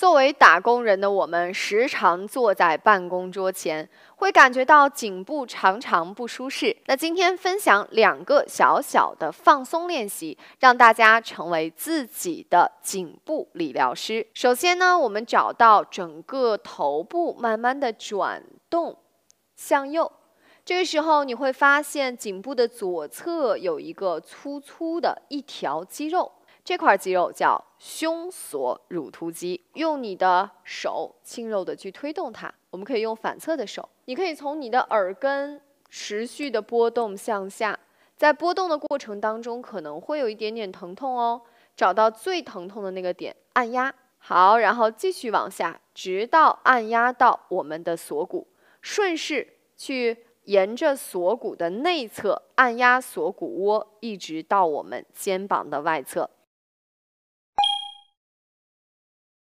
作为打工人的我们，时常坐在办公桌前，会感觉到颈部常常不舒适。那今天分享两个小小的放松练习，让大家成为自己的颈部理疗师。首先呢，我们找到整个头部，慢慢的转动，向右。这个时候你会发现，颈部的左侧有一个粗粗的一条肌肉。这块肌肉叫胸锁乳突肌。用你的手轻柔的去推动它，我们可以用反侧的手。你可以从你的耳根持续的波动向下，在波动的过程当中可能会有一点点疼痛哦。找到最疼痛的那个点按压，好，然后继续往下，直到按压到我们的锁骨，顺势去沿着锁骨的内侧按压锁骨窝，一直到我们肩膀的外侧。